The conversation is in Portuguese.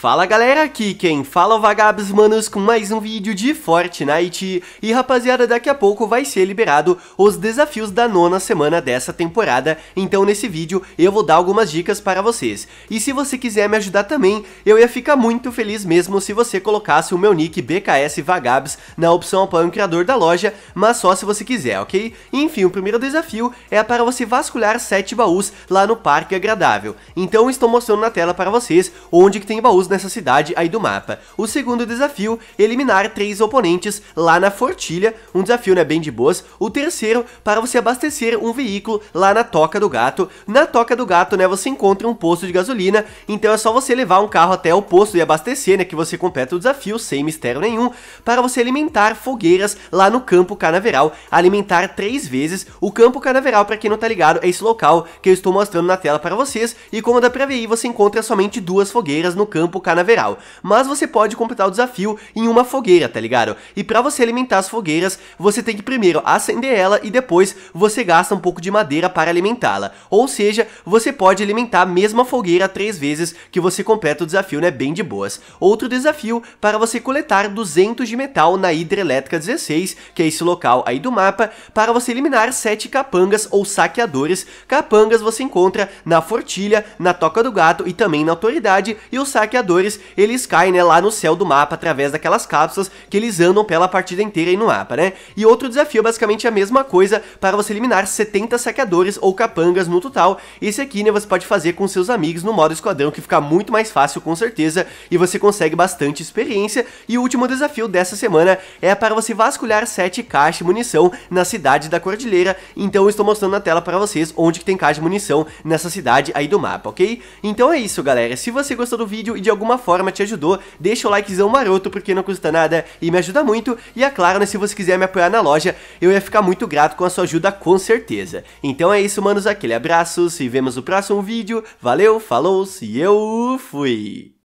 Fala galera, aqui quem fala é o Vagabos Manos com mais um vídeo de Fortnite E rapaziada, daqui a pouco vai ser liberado os desafios da nona semana dessa temporada Então nesse vídeo eu vou dar algumas dicas para vocês E se você quiser me ajudar também, eu ia ficar muito feliz mesmo se você colocasse o meu nick BKS Vagabos Na opção apoio o criador da loja, mas só se você quiser, ok? Enfim, o primeiro desafio é para você vasculhar 7 baús lá no Parque Agradável Então estou mostrando na tela para vocês onde que tem baús nessa cidade aí do mapa. O segundo desafio eliminar três oponentes lá na Fortilha, um desafio né, bem de boas. O terceiro, para você abastecer um veículo lá na Toca do Gato. Na Toca do Gato, né, você encontra um posto de gasolina, então é só você levar um carro até o posto e abastecer, né, que você completa o desafio sem mistério nenhum, para você alimentar fogueiras lá no Campo Canaveral, alimentar três vezes. O Campo Canaveral, para quem não tá ligado, é esse local que eu estou mostrando na tela para vocês, e como dá pra ver aí, você encontra somente duas fogueiras no Campo pro tipo canaveral. Mas você pode completar o desafio em uma fogueira, tá ligado? E para você alimentar as fogueiras, você tem que primeiro acender ela e depois você gasta um pouco de madeira para alimentá-la. Ou seja, você pode alimentar a mesma fogueira três vezes que você completa o desafio, né? Bem de boas. Outro desafio para você coletar 200 de metal na hidrelétrica 16, que é esse local aí do mapa, para você eliminar 7 capangas ou saqueadores. Capangas você encontra na Fortilha, na Toca do Gato e também na Autoridade, e os saqueadores jogadores, eles caem, né, lá no céu do mapa através daquelas cápsulas que eles andam pela partida inteira aí no mapa, né? E outro desafio é basicamente a mesma coisa para você eliminar 70 saqueadores ou capangas no total. Esse aqui, né, você pode fazer com seus amigos no modo esquadrão, que fica muito mais fácil com certeza, e você consegue bastante experiência. E o último desafio dessa semana é para você vasculhar 7 caixas de munição na cidade da Cordilheira, então eu estou mostrando na tela para vocês onde que tem caixa de munição nessa cidade aí do mapa, ok? Então é isso, galera. Se você gostou do vídeo e de algum alguma forma te ajudou, deixa o likezão maroto porque não custa nada e me ajuda muito. E é claro, né, se você quiser me apoiar na loja, eu ia ficar muito grato com a sua ajuda com certeza. Então é isso, manos, aquele abraço, se vemos no próximo vídeo. Valeu, falou, se eu fui!